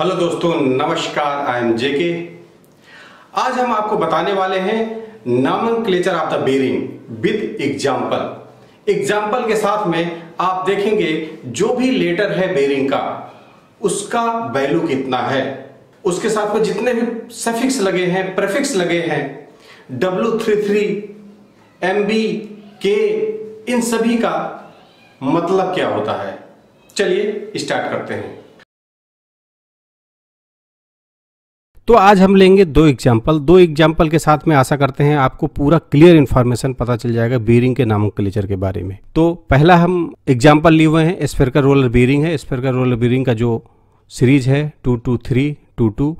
Hello दोस्तों नमस्कार I am जेके आज हम आपको बताने वाले हैं nomenclature of the bearing with example example के साथ में आप देखेंगे जो भी लेटर है बेरिंग का उसका वैल्यू कितना है उसके साथ में जितने भी सफिक्स लगे हैं प्रेफिक्स लगे हैं W three three M B के इन सभी का मतलब क्या होता है चलिए स्टार्ट करते हैं तो आज हम लेंगे दो एग्जाम्पल दो एग्जाम्पल के साथ में आशा करते हैं आपको पूरा क्लियर इन्फॉर्मेशन पता चल जाएगा बीरिंग के नामों क्लेचर के बारे में तो पहला हम एग्जाम्पल लिए हुए हैं स्पेरकर रोलर बीरिंग है स्पेरकर रोलर बीरिंग का जो सीरीज है two two three two two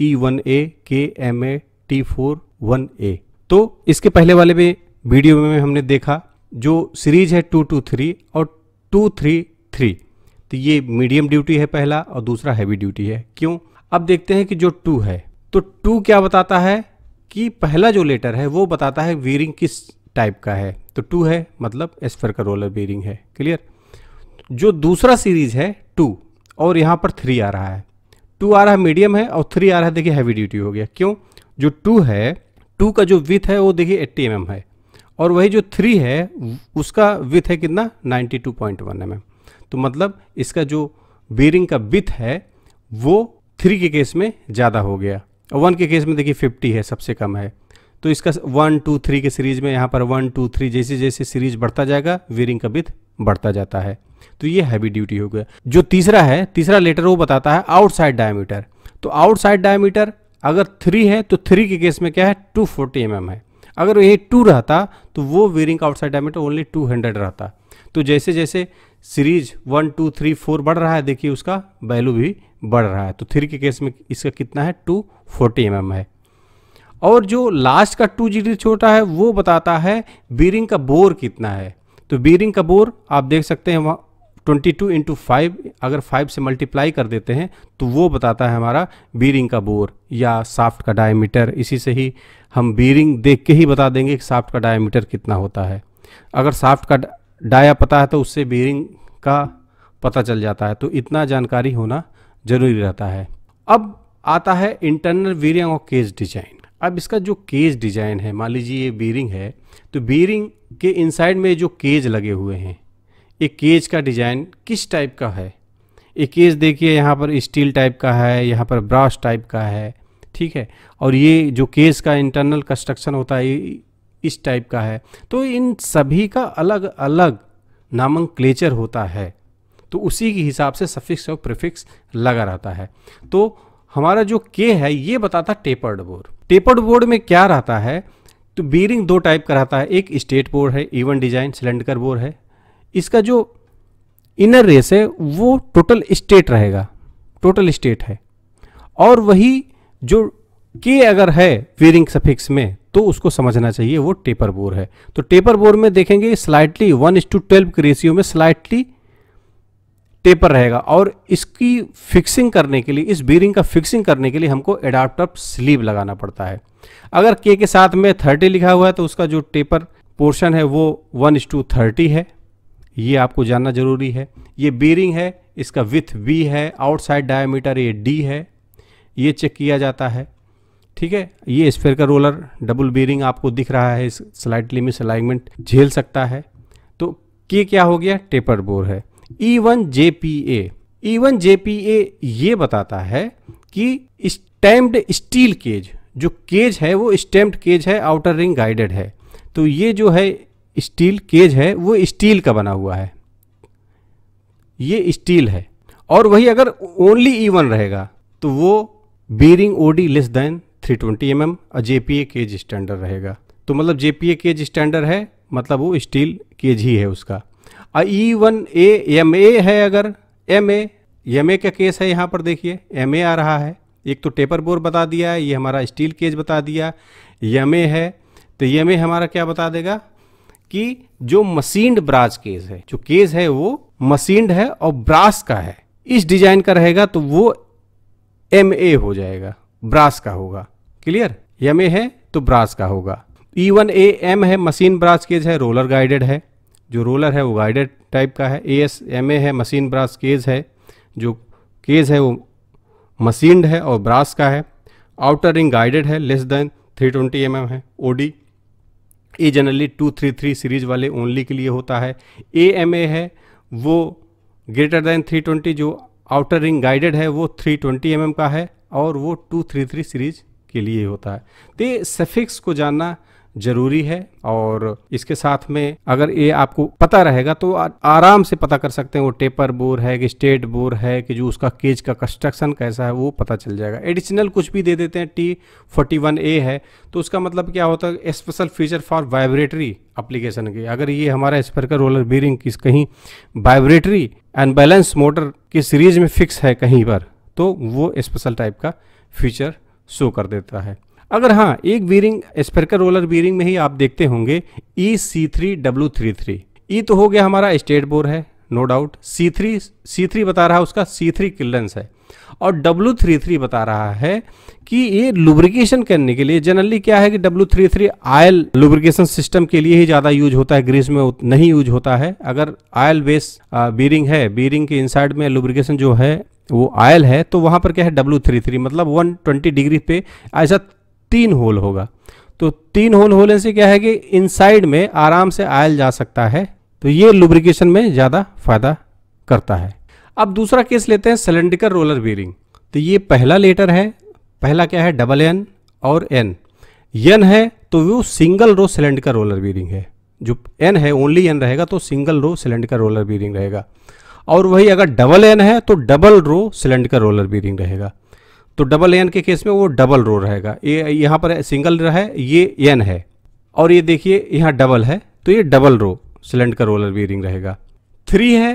E one A K M A T four one A तो इसके पहले वाले में वीडियो में हमने देखा जो सीरीज है टू टू थ्री और टू थ्री थ्री तो ये मीडियम ड्यूटी है पहला और दूसरा हैवी ड्यूटी है क्यों अब देखते हैं कि जो टू है तो टू क्या बताता है कि पहला जो लेटर है वो बताता है वीरिंग किस टाइप का है तो टू है मतलब एस्फर का रोलर बीरिंग है क्लियर जो दूसरा सीरीज है टू और यहाँ पर थ्री आ रहा है टू आ रहा है मीडियम है और थ्री आ रहा है देखिए हैवी ड्यूटी हो गया क्यों जो टू है टू का जो विथ है वो देखिए एट्टी एम एम है और वही जो थ्री है उसका विथ है कितना ninety two point one M M तो मतलब इसका जो बीरिंग का विथ है वो थ्री के केस में ज़्यादा हो गया वन के केस में देखिए फिफ्टी है सबसे कम है तो इसका वन टू थ्री के सीरीज में यहाँ पर वन टू थ्री जैसे जैसे सीरीज बढ़ता जाएगा वेरिंग का विथ बढ़ता जाता है तो ये हैवी ड्यूटी हो गया जो तीसरा है तीसरा लेटर वो बताता है आउटसाइड डायमीटर तो आउटसाइड डायमीटर अगर थ्री है तो थ्री के केस में क्या है टू फोर्टी एम है अगर यही टू रहता तो वो वेरिंग का outside diameter only two hundred रहता तो जैसे जैसे series one two three four बढ़ रहा है देखिए उसका वैल्यू भी बढ़ रहा है तो थ्री के केस में इसका कितना है टू फोर्टी एम है और जो लास्ट का टू जी छोटा है वो बताता है बीरिंग का बोर कितना है तो बीरिंग का बोर आप देख सकते हैं वहाँ ट्वेंटी टू इंटू फाइव अगर फाइव से मल्टीप्लाई कर देते हैं तो वो बताता है हमारा बीरिंग का बोर या साफ्ट का डायमीटर इसी से ही हम बीरिंग देख के ही बता देंगे कि साफ्ट का डायमीटर कितना होता है अगर साफ्ट का डाया पता है तो उससे बीरिंग का पता चल जाता है तो इतना जानकारी होना जरूरी रहता है अब आता है इंटरनल बीरिंग और केज डिजाइन अब इसका जो केज डिजाइन है मान लीजिए ये बीरिंग है तो बीरिंग के इनसाइड में जो केज लगे हुए हैं ये केज का डिजाइन किस टाइप का है ये केज देखिए यहाँ पर स्टील टाइप का है यहाँ पर ब्रास टाइप का है ठीक है और ये जो केज का इंटरनल कंस्ट्रक्शन होता है इस टाइप का है तो इन सभी का अलग अलग नामंक्लेचर होता है तो उसी के हिसाब से सफिक्स और प्रिफिक्स लगा रहता है तो हमारा जो के है ये बताता टेपर्ड बोर्ड टेपर्ड बोर्ड में क्या रहता है तो बीरिंग दो टाइप का रहता है एक स्टेट बोर्ड है इवन डिजाइन सिलेंडर बोर्ड है इसका जो इनर रेस है वो टोटल स्टेट रहेगा टोटल स्टेट है और वही जो के अगर है वेरिंग सफिक्स में तो उसको समझना चाहिए वो टेपर बोर है तो टेपर बोर में देखेंगे slightly one is two twelve के रेशियो में स्लाइटली टेपर रहेगा और इसकी फिक्सिंग करने के लिए इस बीरिंग का फिक्सिंग करने के लिए हमको एडाप्टर स्लीव लगाना पड़ता है अगर के के साथ में थर्टी लिखा हुआ है तो उसका जो टेपर पोर्शन है वो वन इस टू थर्टी है ये आपको जानना जरूरी है ये बीरिंग है इसका विथ वी है आउटसाइड डायमीटर ये डी है ये चेक किया जाता है ठीक है ये स्पेयर का रोलर डबल बीरिंग आपको दिख रहा है स्लाइटली मिस अलाइनमेंट झेल सकता है तो के क्या हो गया टेपर बोर है E one J P A E one J P A ये बताता है कि स्टैम्प्ड स्टील केज जो केज है वो स्टैम्प्ड केज है आउटर रिंग गाइडेड है तो ये जो है स्टील केज है वो स्टील का बना हुआ है ये स्टील है और वही अगर ओनली ई वन रहेगा तो वो bearing OD less than 320 twenty M M और J P A cage standard रहेगा तो मतलब J P A cage standard है मतलब वो स्टील केज ही है उसका ई वन ए एम ए है अगर एम ए एम ए का केस है यहाँ पर देखिए एम ए आ रहा है एक तो टेपर बोर बता दिया ये हमारा स्टील केज बता दिया एम ए है तो एम ए हमारा क्या बता देगा कि जो मशीन्ड ब्रास केज है जो केज है वो मशीन्ड है और ब्रास का है इस डिजाइन का रहेगा तो वो एम ए हो जाएगा ब्रास का होगा क्लियर एम ए है तो ब्रास का होगा ई वन ए एम है मशीन ब्रास केज है रोलर गाइडेड है जो रोलर है वो गाइडेड टाइप का है ए एस एम ए है मशीन ब्रास केज है जो केज है वो मशीनड है और ब्रास का है आउटर रिंग गाइडेड है लेस देन 320 ट्वेंटी mm है O D A generally 233 series वाले ओनली के लिए होता है ए एम ए है वो ग्रेटर देन 320 जो आउटर रिंग गाइडेड है वो 320 ट्वेंटी mm का है और वो 233 सीरीज के लिए होता है तो ये सफिक्स को जानना जरूरी है और इसके साथ में अगर ये आपको पता रहेगा तो आराम से पता कर सकते हैं वो टेपर बोर है कि स्टेट बोर है कि जो उसका केज का कंस्ट्रक्शन कैसा है वो पता चल जाएगा एडिशनल कुछ भी दे देते हैं टी फोर्टी वन ए है तो उसका मतलब क्या होता है special feature for vibratory application के अगर ये हमारा स्पर्कर रोलर बीरिंग किस कहीं वाइब्रेटरी एंड बैलेंस मोटर की सीरीज में फिक्स है कहीं पर तो वो स्पेशल टाइप का फीचर शो कर देता है अगर हाँ एक बीरिंग स्पेरकर रोलर बीरिंग में ही आप देखते होंगे E C three W three three E तो हो गया हमारा स्टेट बोर है no doubt C three C three बता रहा है उसका सी थ्री क्लियरेंस है और डब्ल्यू थ्री थ्री बता रहा है कि ये लुब्रिकेशन करने के लिए जनरली क्या है कि W three three oil lubrication system के लिए ही ज़्यादा यूज होता है ग्रीस में नहीं यूज होता है अगर आयल बेस बीरिंग है बीरिंग के इनसाइड में लुब्रिकेशन जो है वो आयल है तो वहाँ पर क्या है डब्ल्यू थ्री थ्री मतलब वन ट्वेंटी डिग्री पे ऐसा तीन होल होगा तो तीन होल होने से क्या है कि इनसाइड में आराम से आयल जा सकता है तो ये लुब्रिकेशन में ज़्यादा फायदा करता है अब दूसरा केस लेते हैं सिलेंड्रिकल रोलर बेरिंग तो ये पहला लेटर है पहला क्या है डबल एन और एन एन है तो वो single row cylindrical roller bearing है जो एन है ओनली एन रहेगा तो single row cylindrical roller bearing रहेगा और वही अगर डबल एन है तो double row cylindrical roller bearing रहेगा तो डबल एन के केस में वो डबल रो रहेगा ये यहाँ पर सिंगल है ये एन है और ये देखिए यहाँ डबल है तो ये डबल रो सिलेंडर का रोलर बियरिंग रहेगा थ्री है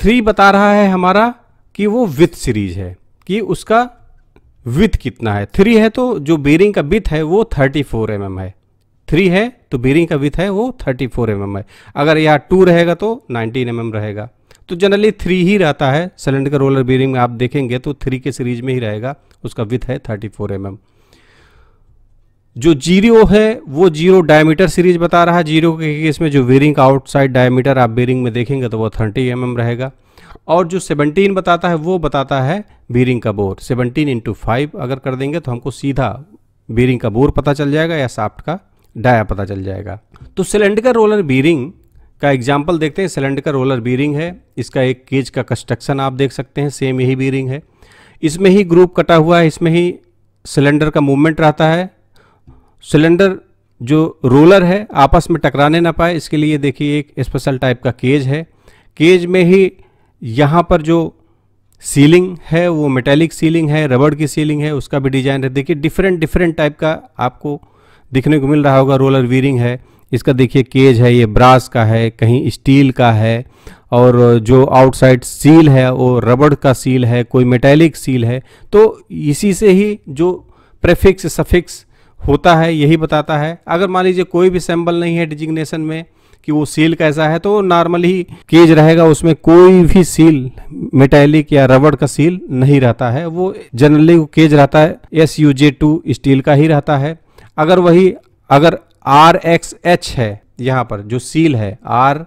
थ्री बता रहा है हमारा कि वो विथ सीरीज है कि उसका विथ कितना है थ्री है तो जो बियरिंग का विथ है वो थर्टी फोर एम एम है थ्री है तो बियरिंग का विथ है वो थर्टी फोर एम एम है अगर यहाँ टू रहेगा तो नाइनटीन एम एम रहेगा तो जनरली थ्री ही रहता है सिलेंडर का रोलर बियरिंग में आप देखेंगे तो थ्री के सीरीज में ही रहेगा उसका विथ है 34 फोर mm. जो जीरो है वो जीरो डायमीटर सीरीज बता रहा है जीरो के केस में जो वेरिंग आउटसाइड डायमीटर आप बेरिंग में देखेंगे तो वो 30 एम mm रहेगा और जो 17 बताता है वो बताता है बेरिंग का बोर 17 इंटू फाइव अगर कर देंगे तो हमको सीधा बेरिंग का बोर पता चल जाएगा या साफ्ट का डाया पता चल जाएगा तो सिलेंडर रोलर बीरिंग का एग्जाम्पल देखते हैं सिलेंडर रोलर बीरिंग है इसका एक केज का कंस्ट्रक्शन आप देख सकते हैं सेम यही बीरिंग है इसमें ही ग्रुप कटा हुआ है इसमें ही सिलेंडर का मूवमेंट रहता है सिलेंडर जो रोलर है आपस में टकराने ना पाए इसके लिए देखिए एक स्पेशल टाइप का केज है केज में ही यहाँ पर जो सीलिंग है वो मेटेलिक सीलिंग है रबड़ की सीलिंग है उसका भी डिज़ाइन है देखिए डिफरेंट डिफरेंट टाइप का आपको दिखने को मिल रहा होगा रोलर वीरिंग है इसका देखिए केज है ये ब्रास का है कहीं स्टील का है और जो आउटसाइड सील है वो रबड़ का सील है कोई मेटेलिक सील है तो इसी से ही जो प्रेफिक्स सफिक्स होता है यही बताता है अगर मान लीजिए कोई भी सैम्बल नहीं है डिजिग्नेशन में कि वो सील कैसा है तो नॉर्मली केज रहेगा उसमें कोई भी सील मेटेलिक या रबड़ का सील नहीं रहता है वो जनरली केज रहता है S U J two steel का ही रहता है अगर वही अगर आर एक्स एच है यहाँ पर जो सील है आर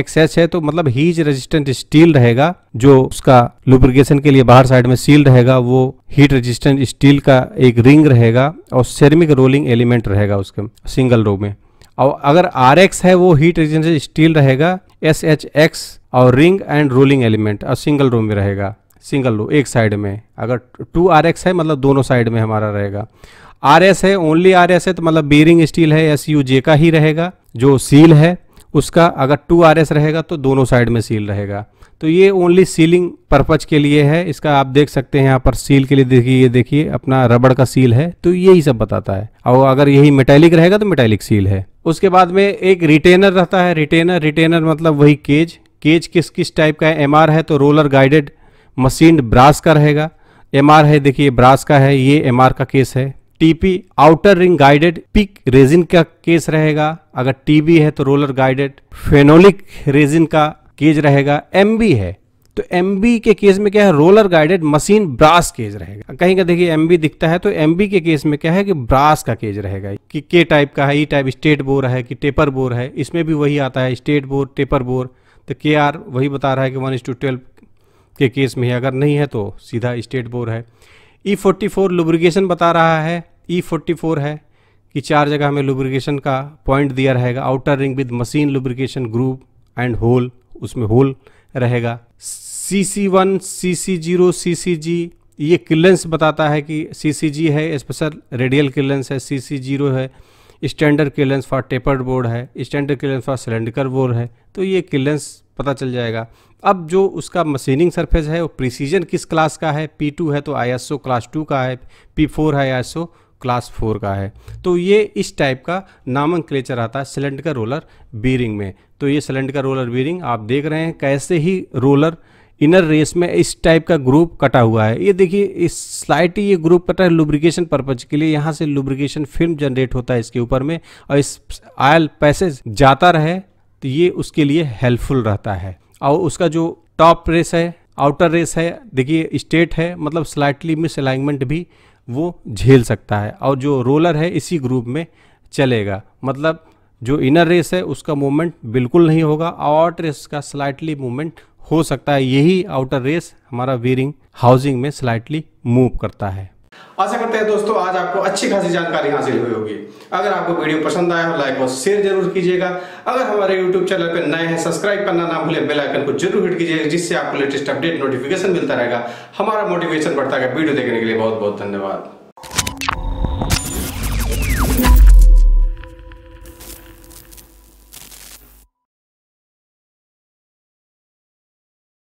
एक्स एच है तो मतलब हीज रेजिस्टेंट स्टील रहेगा जो उसका लुब्रिकेशन के लिए बाहर साइड में सील रहेगा वो हीट रेजिस्टेंट स्टील का एक रिंग रहेगा और सेरेमिक रोलिंग एलिमेंट रहेगा उसके सिंगल रो में और अगर आर एक्स है वो हीट रेजिस्टेंट स्टील रहेगा एस एच एक्स और रिंग एंड रोलिंग एलिमेंट और सिंगल रो में रहेगा सिंगल रो एक साइड में अगर टू आर एक्स है मतलब दोनों साइड में हमारा रहेगा आर एस है ओनली आर एस है तो मतलब बीरिंग स्टील है एस यू जे का ही रहेगा जो सील है उसका अगर टू आर एस रहेगा तो दोनों साइड में सील रहेगा तो ये ओनली सीलिंग पर्पज के लिए है इसका आप देख सकते हैं यहाँ पर सील के लिए देखिए ये देखिए अपना रबड़ का सील है तो यही सब बताता है और अगर यही मेटेलिक रहेगा तो मेटेलिक सील है उसके बाद में एक रिटेनर रहता है रिटेनर रिटेनर मतलब वही केज केज किस किस टाइप का है एम है तो रोलर गाइडेड मशीन ब्रास का रहेगा एम है देखिए ब्रास का है ये एम का केस है TP outer ring guided PEEK resin का केस रहेगा अगर टीबी है तो रोलर गाइडेड फेनोलिक रेजिन का केज रहेगा एमबी है तो एम के केस में क्या है roller guided machine brass cage रहेगा कहीं का देखिए एम दिखता है तो एम के केस में क्या है कि ब्रास का केज रहेगा कि के टाइप का है ई टाइप स्टेट बोर है कि टेपर बोर है इसमें भी वही आता है स्टेट बोर टेपर बोर तो के आर वही बता रहा है कि वन इस टू ट्वेल्व के केस में है अगर नहीं है तो सीधा स्टेट बोर है ई फोर्टी फोर लुब्रिकेशन बता रहा है ई फोर्टी फोर है कि चार जगह हमें लुब्रिकेशन का पॉइंट दिया रहेगा outer ring with machine lubrication group and hole उसमें होल रहेगा सी सी वन सी सी जीरो सी सी जी ये किलेंस बताता है कि सी सी जी है स्पेशल रेडियल किलेंस है सी सी जीरो है standard clearance for tapered bore है standard clearance for cylinder bore है तो ये किलेंस पता चल जाएगा अब जो उसका मशीनिंग सरफेस है वो प्रिसीजन किस क्लास का है पी टू है तो I S O class two का है पी फोर है I S O class four का है तो ये इस टाइप का नामन क्लेचर आता है सिलेंडर का रोलर बीरिंग में तो ये सिलेंडर का रोलर बीरिंग आप देख रहे हैं कैसे ही रोलर इनर रेस में इस टाइप का ग्रुप कटा हुआ है ये देखिए इस स्लाइट ये ग्रुप कटा है लुब्रिकेशन पर्पज के लिए यहाँ से लुब्रिकेशन फिल्म जनरेट होता है इसके ऊपर में और इस आयल पैसेज जाता रहे तो ये उसके लिए हेल्पफुल रहता है और उसका जो टॉप रेस है आउटर रेस है देखिए स्टेट है मतलब स्लाइटली मिस अलाइनमेंट भी वो झेल सकता है और जो रोलर है इसी ग्रुप में चलेगा मतलब जो इनर रेस है उसका मूवमेंट बिल्कुल नहीं होगा आउट रेस का स्लाइटली मूवमेंट हो सकता है यही आउटर रेस हमारा वीरिंग हाउसिंग में स्लाइटली मूव करता है आशा करते हैं दोस्तों आज आपको अच्छी खासी जानकारी हासिल हुई होगी अगर आपको वीडियो पसंद आया हो लाइक और शेयर जरूर कीजिएगा अगर हमारे यूट्यूब चैनल पर नए हैं सब्सक्राइब करना ना भूलें बेल आइकन को जरूर हिट कीजिएगा जिससे आपको लेटेस्ट अपडेट नोटिफिकेशन मिलता रहेगा हमारा मोटिवेशन बढ़ता है वीडियो देखने के लिए बहुत बहुत धन्यवाद